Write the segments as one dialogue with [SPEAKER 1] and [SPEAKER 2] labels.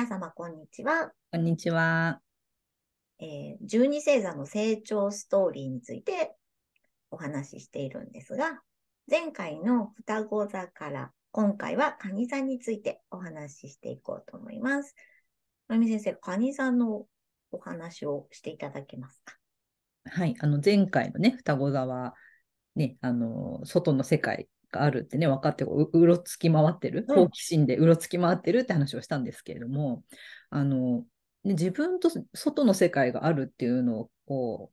[SPEAKER 1] 皆様こんにちは。こんにちは。えー、十二星座の成長ストーリーについてお話ししているんですが、前回の双子座から今回は蟹座についてお話ししていこうと思います。まみ先生、蟹座のお話をしていただけますか。
[SPEAKER 2] はい、あの前回のね、双子座は、ね、あの外の世界があるってね、分かってう、うろつき回ってる、好奇心でうろつき回ってるって話をしたんですけれども、うん、あの、自分と外の世界があるっていうのをこ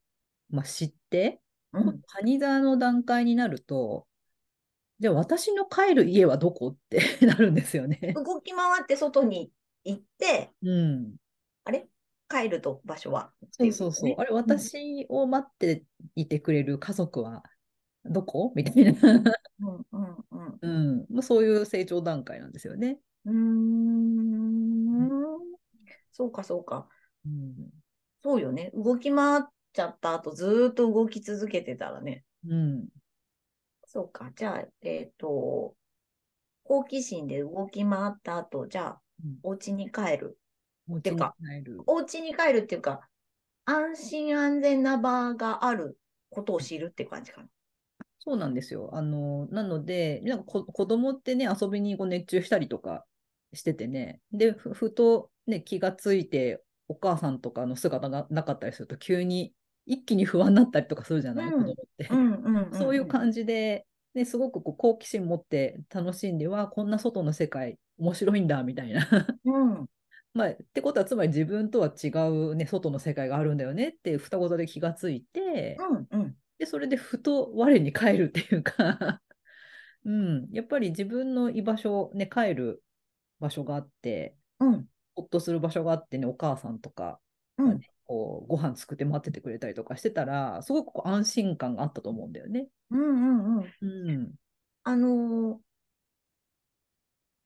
[SPEAKER 2] う、まあ、知って、うニ蟹座の段階になると、じゃあ私の帰る家はどこって なるんですよね。動き回って外に行って、うん、あれ帰ると場所は、そうそうそう。あれ、私を待っていてくれる家族はどこみたいなうん、うん、そういう成長段階なんですよね。
[SPEAKER 1] うんそうかそうか、うん、そうよね動き回っちゃった後ずっと動き続けてたらね。うん、そうかじゃあえっ、ー、と好奇心で動き回った後じゃあ、うお家に帰る。っていうかお家に帰るっていうか安心安全な場があることを知るって感じかな。
[SPEAKER 2] そうなんですよ。あの、なので、なんか子供ってね、遊びにこ熱中したりとかしててね、で、ふふと、ね、気がついて、お母さんとかの姿がなかったりすると、急に一気に不安になったりとかするじゃない、うん、子供って。そういう感じで、ね、すごくこう好奇心持って楽しんでは、こんな外の世界面白いんだ、みたいな。うん、まあ、ってことは、つまり自分とは違う、ね、外の世界があるんだよねって、双子座で気がついて、うんうんで、それでふと我に返るっていうか うん、やっぱり自分の居場所、ね、帰る場所があって、うん、ほっとする場所があってね、お母さんとか、ね、うん、こうご飯作って待っててくれたりとかしてたら、すごく安心感があったと思うんだよね。
[SPEAKER 1] うんうんうん。うん、あのー、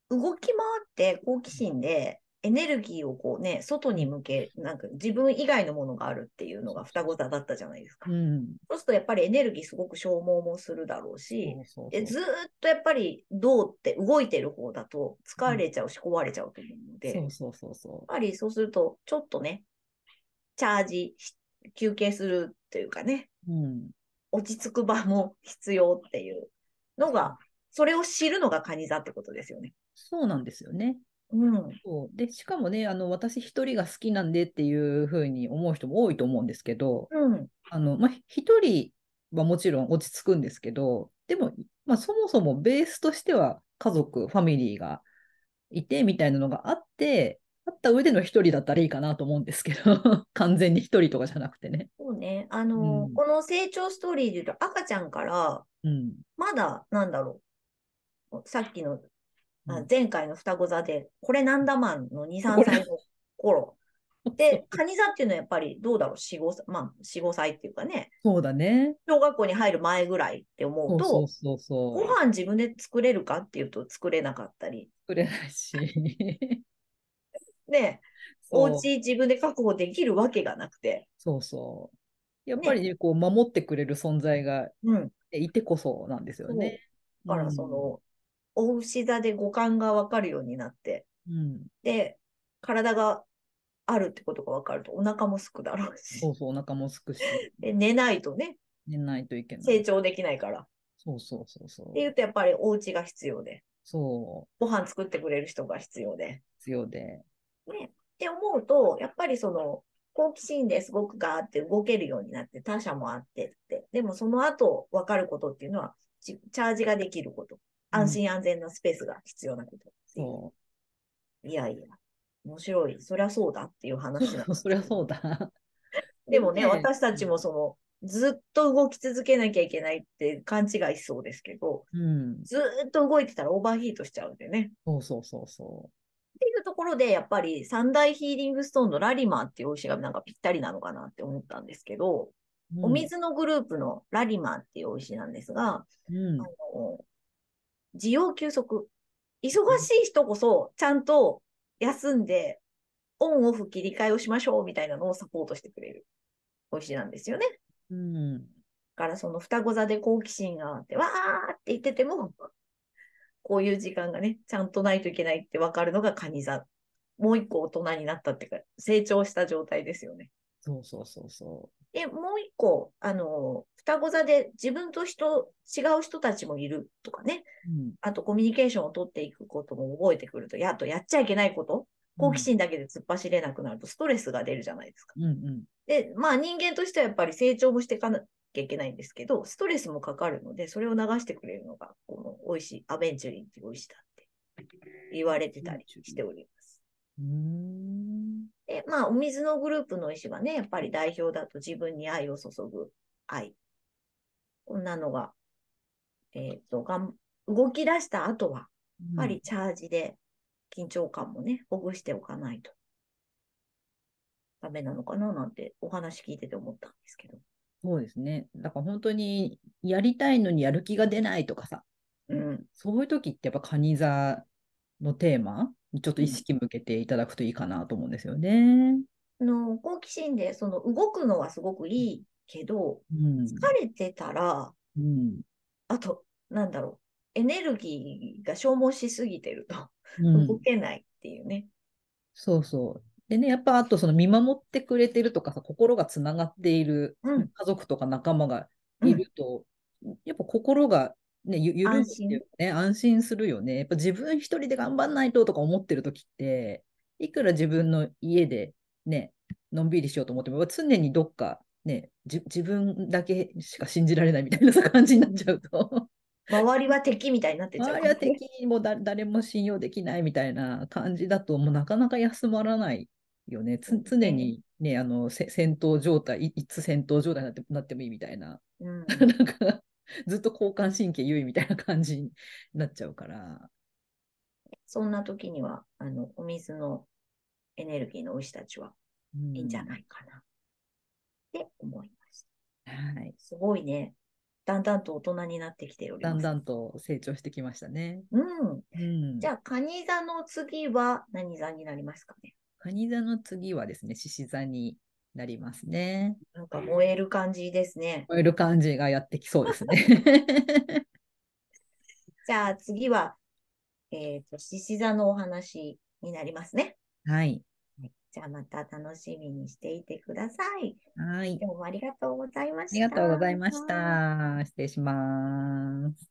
[SPEAKER 1] 動き回って好奇心で、エネルギーをこうね、外に向け、なんか自分以外のものがあるっていうのが双子座だったじゃないですか。うん、そうするとやっぱりエネルギーすごく消耗もするだろうし、そうそうそうずっとやっぱりどうって動いてる方だと疲れちゃうし、壊れちゃうと思うので、やっぱりそうすると、ちょっとね、チャージ休憩するというかね、うん、落ち着く場も必要っていうのが、それを知るのがカニ座ってことですよね。
[SPEAKER 2] そうなんですよね。うん、そうでしかもねあの私1人が好きなんでっていうふうに思う人も多いと思うんですけど、うん、あのまあ、人はもちろん落ち着くんですけどでも、まあ、そもそもベースとしては家族ファミリーがいてみたいなのがあってあった上での1人だったらいいかなと思うんですけど 完全に1人とかじゃなくてね。
[SPEAKER 1] そうねあの、うん、この成長ストーリーでいうと赤ちゃんから、うん、まだなんだろうさっきの前回の双子座で、これなんだマンの2、3歳の頃。で、カニ座っていうのはやっぱりどうだろう、4、5歳、まあ、4、5歳っていうかね。
[SPEAKER 2] そうだね。
[SPEAKER 1] 小学校に入る前ぐらいって思うと、そう
[SPEAKER 2] そうそうご飯
[SPEAKER 1] 自分で作れるかっていうと作れなかったり。作れないし。ねお家自分で確保できるわけがなく
[SPEAKER 2] て。そうそう。やっぱりね、ねこう守ってくれる存在がいてこそなんですよね。だからそ
[SPEAKER 1] の、お牛座で五感がわかるようになって、うん、で、体があるってことがわかると、お腹もすくだろうし。そうそう、お腹もすくし。で、寝ないとね。寝ないといけない。成長できないから。
[SPEAKER 2] そうそうそうそう。って言
[SPEAKER 1] うと、やっぱりお家が必要で。そう。ご飯作ってくれる人が必要で。
[SPEAKER 2] 必要で。
[SPEAKER 1] ね。って思うと、やっぱりその、好奇心ですごくガーって動けるようになって、他者もあってって。でもその後わかることっていうのは、チャージができること。安心安全なスペースが必要なこと。そう。いやいや、面白い。そりゃそうだっていう話なの。そりゃそうだ。
[SPEAKER 2] でもね、ね私
[SPEAKER 1] たちもその、ずっと動き続けなきゃいけないって勘違いしそうですけど、
[SPEAKER 2] うん、ず
[SPEAKER 1] っと動いてたらオーバーヒートしちゃうんでね。
[SPEAKER 2] そうそうそうそ
[SPEAKER 1] う。っていうところで、やっぱり三大ヒーリングストーンのラリマーっていうお石がなんかぴったりなのかなって思ったんですけど、うん、お水のグループのラリマーっていうお石なんですが、うん、あの需要休息。忙しい人こそ、ちゃんと休んで、オンオフ切り替えをしましょうみたいなのをサポートしてくれるお医いなんですよね。うん。からその双子座で好奇心があって、わーって言ってても、こういう時間がね、ちゃんとないといけないって分かるのがカニ座。もう一個大人になったっていうか、成長した状態ですよね。そうそうそうそう。で、もう一個、あの、双子座で自分と人、違う人たちもいるとかね、うん、あとコミュニケーションを取っていくことも覚えてくると、やっとやっちゃいけないこと、好奇心だけで突っ走れなくなるとストレスが出るじゃないですか。うんうん、で、まあ人間としてはやっぱり成長もしていかなきゃいけないんですけど、ストレスもかかるので、それを流してくれるのが、この美味しい、アベンチュリンって美味しいだって言われてたりしております。で、まあ、お水のグループの石はね、やっぱり代表だと自分に愛を注ぐ愛。こんなのが、えっ、ー、と、がん、動き出した後は、やっぱりチャージで緊張感もね、ほぐしておかないとダメなのかななんてお話聞いてて思ったんですけど。
[SPEAKER 2] そうですね。だから本当にやりたいのにやる気が出ないとかさ、うん、そういう時ってやっぱカニ座のテーマちょっと意識向けていただくといいかなと思うんですよ
[SPEAKER 1] ね。の好奇心でその動くのはすごくいいけど、うん、疲れてたら、うん、あと、なんだろう、エネルギーが消耗しすぎてると、動けないっていうね。
[SPEAKER 2] そうそう。でね、やっぱあとその見守ってくれてるとかさ、心がつながっている家族とか仲間がいると、やっぱ心がね、ゆ緩むね、安心するよね。やっぱ自分一人で頑張んないととか思ってる時って、いくら自分の家でね、のんびりしようと思っても、常にどっかね、自分だけしか信じられないみたいな感じになっちゃう
[SPEAKER 1] と。周りは敵みたいになっ
[SPEAKER 2] てちゃう。周りは敵もだ誰も信用できないみたいな感じだと、もうなかなか休まらないよね。つ常にね、あの戦闘状態、いつ戦闘状態になってなってもいいみたいな。
[SPEAKER 1] うん、なんか
[SPEAKER 2] ずっと交感神経優位みたいな感じになっちゃうから。
[SPEAKER 1] そんな時には、あの、お水のエネルギーの牛たちはいいんじゃないかな、って思いました。はい。すごいね。だんだんと大人になってきております。だんだんと成長してきましたね。うん。うん、じゃあ、カニ座の次は何座になりますかね。カニ座
[SPEAKER 2] の次はですね、獅子座になりますね。
[SPEAKER 1] なんか燃える感じですね。燃える
[SPEAKER 2] 感じがやってきそうです
[SPEAKER 1] ね。じゃあ次は、えっ、ー、と、獅子座のお話になりますね。はい。じゃあまた楽しみにしていてください。はい。どうもありがとうございました。ありがとうございまし
[SPEAKER 2] た。失礼します。